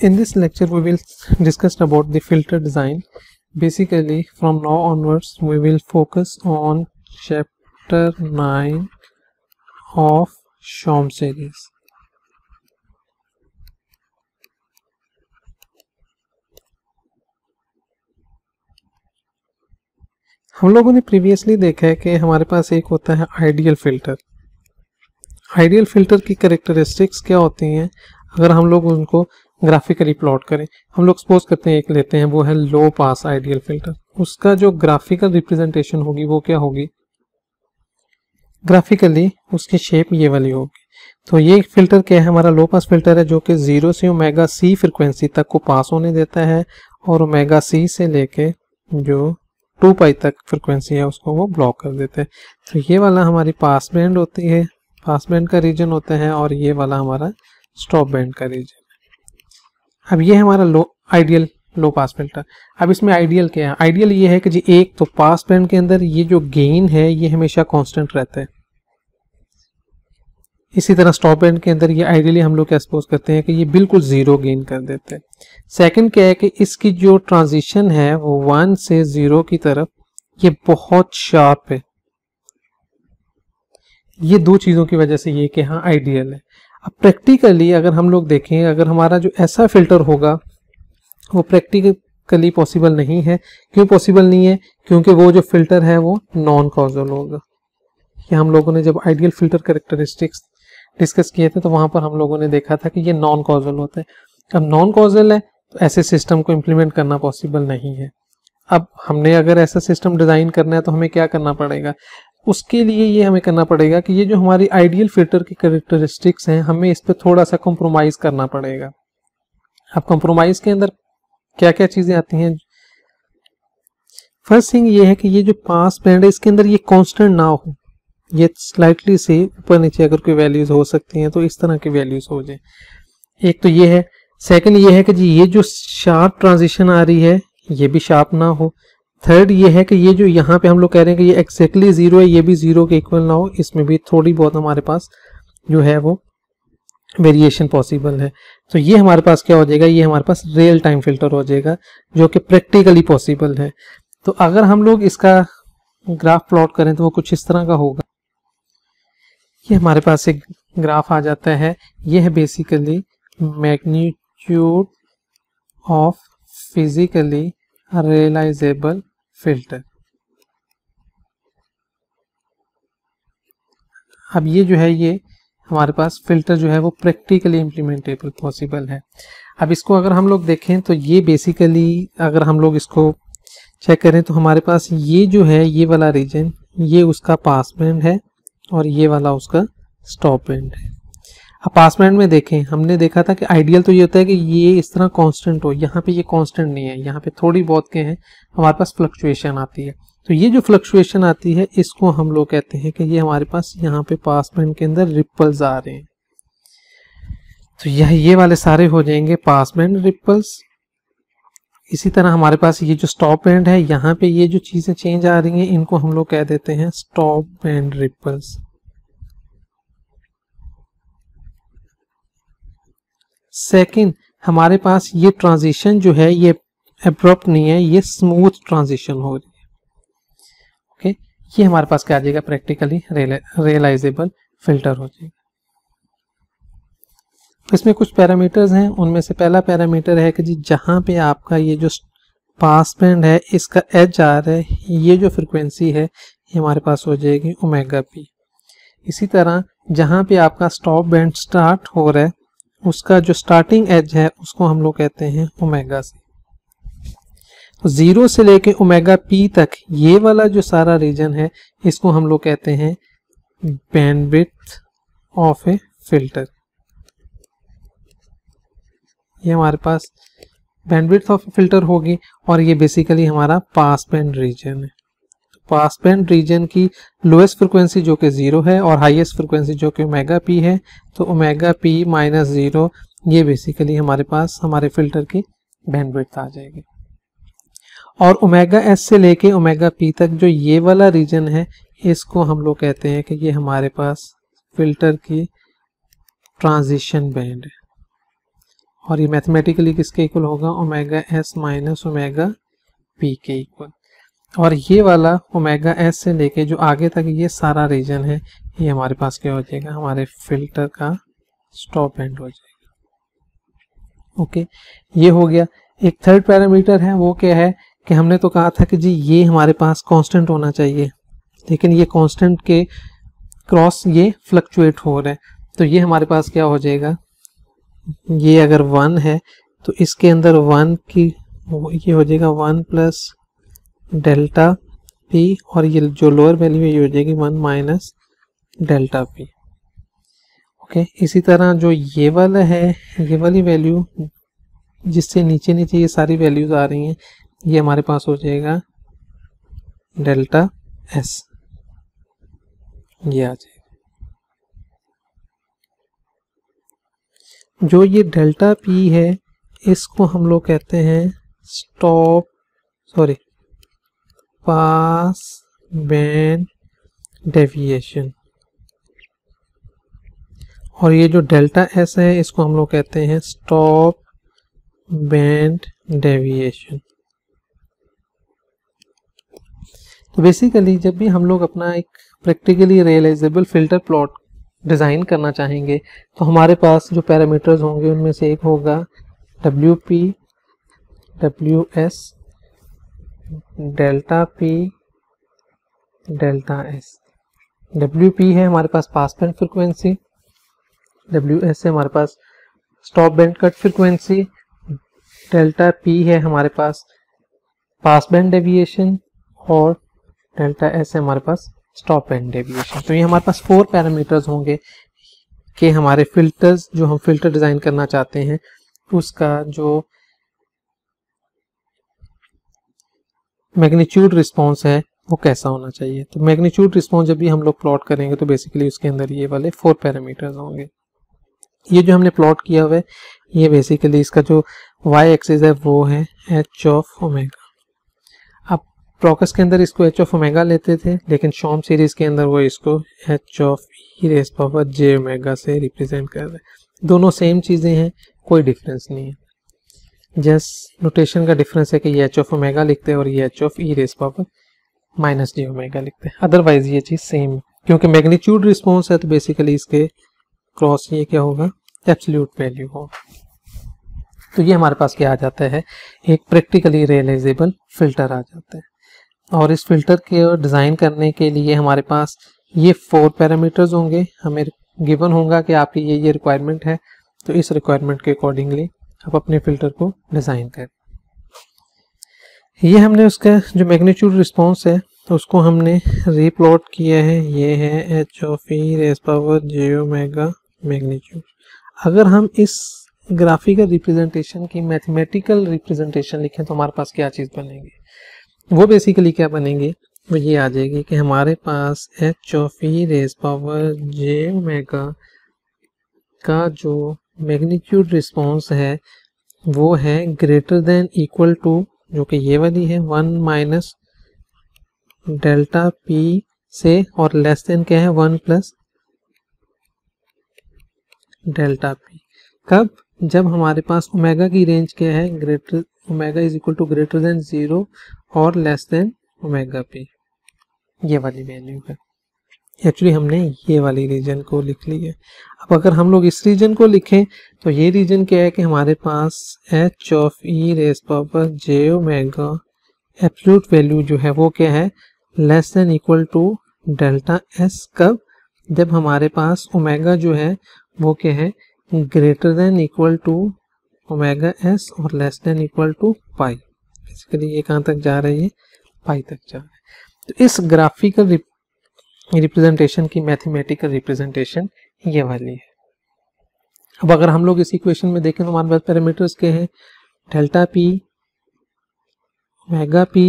in this lecture we will discuss about the filter design basically from now onwards we will focus on chapter 9 of shom series हम लोगों ने previously देखा है कि हमारे पास एक होता है आइडियल फिल्टर आइडियल फिल्टर की करेक्टरिस्टिक्स क्या होती हैं अगर हम लोग उनको ग्राफिकली प्लॉट करें हम लोग सपोज करते हैं एक लेते हैं वो है लो पास आइडियल फिल्टर उसका जो ग्राफिकल रिप्रेजेंटेशन होगी वो क्या होगी ग्राफिकली उसकी शेप ये वाली होगी तो ये फिल्टर क्या है हमारा लो पास फिल्टर है जो कि जीरो से ओमेगा सी फ्रिक्वेंसी तक को पास होने देता है और ओमेगा सी से लेके जो टू पाई तक फ्रिक्वेंसी है उसको वो ब्लॉक कर देते हैं तो ये वाला हमारी पास बैंड होती है पास बैंड का रीजन होता है और ये वाला हमारा स्टॉप बैंड का रीजन अब ये हमारा लो आइडियल लो पास फिल्टर अब इसमें आइडियल क्या है आइडियल ये है कि जी एक तो पास बैंड के अंदर ये जो गेन है ये हमेशा कांस्टेंट रहता है इसी तरह स्टॉप बैंड के अंदर ये आइडियली हम लोग क्या सपोज करते हैं कि ये बिल्कुल ज़ीरो गेन कर देते हैं सेकंड क्या है कि इसकी जो ट्रांजिशन है वो वन से ज़ीरो की तरफ ये बहुत शार्प है ये दो चीज़ों की वजह से ये कि हाँ आइडियल है अब प्रैक्टिकली अगर हम लोग देखें अगर हमारा जो ऐसा फिल्टर होगा वो प्रैक्टिकली पॉसिबल नहीं है क्यों पॉसिबल नहीं है क्योंकि वो जो फिल्टर है वो नॉन कॉजल होगा ये हम लोगों ने जब आइडियल फिल्टर करेक्टरिस्टिक्स डिस्कस किए थे तो वहां पर हम लोगों ने देखा था कि ये नॉन कॉजल होते हैं अब नॉन कॉजल है तो ऐसे सिस्टम को इम्प्लीमेंट करना पॉसिबल नहीं है अब हमने अगर ऐसा सिस्टम डिज़ाइन करना है तो हमें क्या करना पड़ेगा उसके लिए ये हमें करना पड़ेगा कि ये जो हमारी आइडियल फिल्टर की करेक्टरिस्टिक्स हैं हमें इस पर थोड़ा सा कॉम्प्रोमाइज़ करना पड़ेगा अब कॉम्प्रोमाइज़ के अंदर क्या क्या चीज़ें आती हैं फर्स्ट थिंग ये है कि ये जो पास बैंड है इसके अंदर ये कॉन्स्टेंट ना हो ये स्लाइटली से ऊपर नीचे अगर कोई वैल्यूज़ हो सकती हैं तो इस तरह की वैल्यूज़ हो जाए एक तो ये है सेकंड ये है कि जी ये जो शार्प ट्रांजिशन आ रही है ये भी शार्प ना हो थर्ड ये है कि ये जो यहाँ पे हम लोग कह रहे हैं कि ये एक्जैक्टली exactly ज़ीरो है ये भी ज़ीरो के इक्वल ना हो इसमें भी थोड़ी बहुत हमारे पास जो है वो वेरिएशन पॉसिबल है तो ये हमारे पास क्या हो जाएगा ये हमारे पास रियल टाइम फिल्टर हो जाएगा जो कि प्रैक्टिकली पॉसिबल है तो अगर हम लोग इसका ग्राफ प्लॉट करें तो वो कुछ इस तरह का होगा ये हमारे पास एक ग्राफ आ जाता है ये है basically magnitude of physically realisable filter अब ये जो है ये हमारे पास फिल्टर जो है वो प्रैक्टिकली इम्प्लीमेंटेबल पॉसिबल है अब इसको अगर हम लोग देखें तो ये बेसिकली अगर हम लोग इसको चेक करें तो हमारे पास ये जो है ये वाला रीजन ये उसका पास बैंड है और ये वाला उसका स्टॉप बैंड है अब पासवर्ड में देखें हमने देखा था कि आइडियल तो ये होता है कि ये इस तरह कांस्टेंट हो यहाँ पे ये कांस्टेंट नहीं है यहाँ पे थोड़ी बहुत के हैं हमारे पास फ्लक्चुएशन आती है तो ये जो फ्लक्चुएशन आती है इसको हम लोग कहते हैं कि ये हमारे पास यहाँ पे पासमैंड के अंदर रिपल्स आ रहे हैं तो यह ये वाले सारे हो जाएंगे पासमैंड रिपल्स इसी तरह हमारे पास ये जो स्टॉप बैंड है यहाँ पे ये जो चीज़ें चेंज आ रही हैं इनको हम लोग कह देते हैं स्टॉप बैंड रिपल्स सेकंड हमारे पास ये ट्रांजिशन जो है ये अप्रोप्ट नहीं है ये स्मूथ ट्रांजिशन हो रही है ओके okay? ये हमारे पास क्या आ जाएगा प्रैक्टिकली रियलाइजेबल फिल्टर हो जाएगा तो इसमें कुछ पैरामीटर्स हैं उनमें से पहला पैरामीटर है कि जी जहाँ पे आपका ये जो पास बैंड है इसका एच आ रहा है ये जो फ्रिक्वेंसी है ये हमारे पास हो जाएगी ओमेगा पी इसी तरह जहाँ पे आपका स्टॉप बैंड स्टार्ट हो रहा है उसका जो स्टार्टिंग एज है उसको हम लोग कहते हैं ओमेगा से जीरो से लेके ओमेगा पी तक ये वाला जो सारा रीजन है इसको हम लोग कहते हैं बैंडविथ ऑफ ए फिल्टर ये हमारे पास बैंडविड्थ ऑफ फिल्टर होगी और ये बेसिकली हमारा पास बैंड रीजन है पास बैंड रीजन की लोएस्ट फ्रिक्वेंसी जो कि ज़ीरो है और हाईएस्ट फ्रिक्वेंसी जो कि ओमेगा पी है तो ओमेगा पी माइनस ज़ीरो ये बेसिकली हमारे पास हमारे फिल्टर की बैंडविड्थ आ जाएगी और ओमेगा एस से लेके ओमेगा पी तक जो ये वाला रीजन है इसको हम लोग कहते हैं कि ये हमारे पास फिल्टर की ट्रांजिशन बैंड है और ये मैथमेटिकली किसके इक्वल होगा omega S minus omega P के इक्वल और ये वाला ओमेगा एस से लेके जो आगे तक ये सारा रीजन है ये हमारे पास क्या हो जाएगा हमारे फिल्टर का स्टॉप एंड हो जाएगा ओके ये हो गया एक थर्ड पैरामीटर है वो क्या है कि हमने तो कहा था कि जी ये हमारे पास कांस्टेंट होना चाहिए लेकिन ये कांस्टेंट के क्रॉस ये फ्लक्चुएट हो रहे हैं तो ये हमारे पास क्या हो जाएगा ये अगर वन है तो इसके अंदर वन की ये हो जाएगा वन प्लस डेल्टा पी और ये जो लोअर वैल्यू है ये हो जाएगी one minus delta P okay इसी तरह जो ये वाला है ये वाली वैल्यू जिससे नीचे नीचे ये सारी वैल्यूज आ रही हैं ये हमारे पास हो जाएगा डेल्टा एस ये आ जाएगा जो ये डेल्टा पी है इसको हम लोग कहते हैं stop sorry pass band deviation और ये जो डेल्टा एस है इसको हम लोग कहते हैं स्टॉप बैंड डेविएशन तो बेसिकली जब भी हम लोग अपना एक practically realisable filter plot design करना चाहेंगे तो हमारे पास जो पैरामीटर्स होंगे उनमें से एक होगा W P W S delta P delta S W P है हमारे पास pass band frequency W S है हमारे पास stop band cut frequency delta P है हमारे पास पास बैंड डेविएशन और डेल्टा एस है हमारे पास स्टॉप एंड डेविएशन तो ये हमारे पास फोर पैरामीटर्स होंगे कि हमारे फिल्टर्स जो हम फिल्टर डिज़ाइन करना चाहते हैं उसका जो मैग्नीट्यूड रिस्पॉन्स है वो कैसा होना चाहिए तो मैग्नीट्यूड रिस्पॉन्स जब भी हम लोग प्लॉट करेंगे तो बेसिकली उसके अंदर ये वाले फोर पैरामीटर्स होंगे ये जो हमने प्लॉट किया हुआ है ये बेसिकली इसका जो वाई एक्सिस है वो है एच ऑफ ओमेगा अब प्रोकस के अंदर इसको एच ऑफ ओमेगा लेते थे लेकिन शॉम सीरीज के अंदर वो इसको H of E raise power J omega से रिप्रेजेंट कर रहे दोनों सेम चीज़ें हैं कोई डिफरेंस नहीं है जस्ट नोटेशन का डिफरेंस है कि ये एच ऑफ ओमेगा लिखते हैं और ये H of E raise power minus D omega लिखते हैं अदरवाइज ये चीज़ सेम है क्योंकि मैग्नीट्यूड रिस्पॉन्स है तो बेसिकली इसके क्रॉस ये क्या होगा एब्सोल्यूट वैल्यू होगा तो ये हमारे पास क्या आ जाता है एक प्रैक्टिकली रियलाइजेबल फिल्टर आ जाता है और इस फिल्टर के डिज़ाइन करने के लिए हमारे पास ये फोर पैरामीटर्स होंगे हमें गिवन होगा कि आपकी ये ये रिक्वायरमेंट है तो इस रिक्वायरमेंट के अकॉर्डिंगली आप अपने फिल्टर को डिज़ाइन करें ये हमने उसका जो मैग्नीट्यूड रिस्पॉन्स है तो उसको हमने रीप्लॉट किया है ये है H of E raise power J omega magnitude अगर हम इस ग्राफिकल रिप्रेजेंटेशन की मैथमेटिकल रिप्रेजेंटेशन लिखें तो हमारे पास क्या चीज़ बनेगी वो बेसिकली क्या बनेगी वो ये आ जाएगी कि हमारे पास H of E raise power J omega का जो मैग्नीट्यूड रिस्पॉन्स है वो है ग्रेटर देन इक्वल टू जो कि ये वाली है वन माइनस डेल्टा पी से और लेस देन क्या है वन प्लस डेल्टा पी कब जब हमारे पास ओमेगा की रेंज क्या है greater omega is equal to greater than zero और लेस देन ओमेगा पी ये वाली वैल्यू है एक्चुअली हमने ये वाली रीजन को लिख ली है अब अगर हम लोग इस रीजन को लिखें तो ये रीजन क्या है कि हमारे पास H of E raise power J omega absolute value जो है वो क्या है less than equal to delta S कब जब हमारे पास ओमेगा जो है वो क्या है greater than equal to omega S और less than equal to pi basically ये कहाँ तक जा रही है पाई तक जा रहा है तो इस ग्राफिकल रिप्रेजेंटेशन की मैथमेटिकल रिप्रेजेंटेशन ये वाली है अब अगर हम लोग इस इक्वेशन में देखें तो हमारे पास पैरामीटर्स के हैं delta P omega P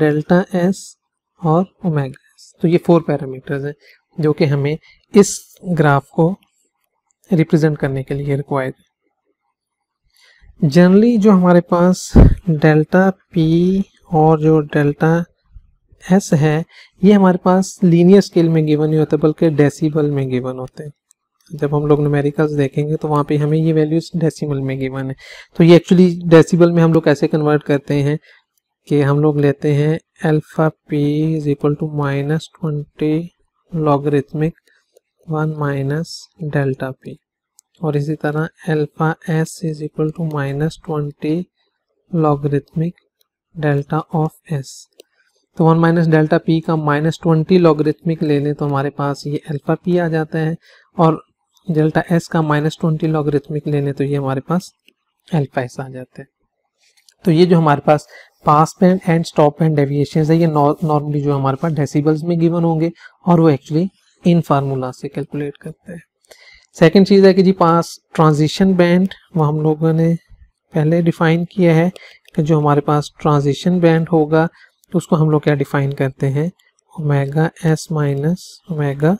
delta S और ओमेगा एस तो ये फोर पैरामीटर्स हैं जो कि हमें इस ग्राफ को रिप्रेजेंट करने के लिए रिक्वायर्ड है जनरली जो हमारे पास डेल्टा पी और जो डेल्टा एस है ये हमारे पास लीनियर स्केल में गिवन नहीं होता बल्कि डेसिबल में गिवन होते हैं जब हम लोग न्यूमेरिकल्स देखेंगे तो वहाँ पे हमें ये वैल्यूज डेसिमल में गिवन है तो ये एक्चुअली डेसिबल में हम लोग कैसे कन्वर्ट करते हैं कि हम लोग लेते हैं alpha P is equal to minus twenty logarithmic one minus delta P और इसी तरह alpha S is equal to minus twenty logarithmic delta of S तो वन माइनस डेल्टा पी का माइनस ट्वेंटी लॉगरिथमिक ले लें तो हमारे पास ये अल्फ़ा पी आ जाता है और डेल्टा एस का माइनस ट्वेंटी लॉगरिथमिक ले लें तो ये हमारे पास अल्फ़ा एस आ जाता है तो ये जो हमारे पास pass band and stop band deviation है ये नॉर्मली जो हमारे पास डेसिबल्स में गिवन होंगे और वो एक्चुअली इन फार्मूला से कैलकुलेट करते हैं सेकेंड चीज़ है कि जी पास ट्रांजिशन बैंड वो हम लोगों ने पहले डिफाइन किया है कि जो हमारे पास ट्रांजिशन बैंड होगा तो उसको हम लोग क्या डिफाइन करते हैं ओमेगा एस माइनस ओमेगा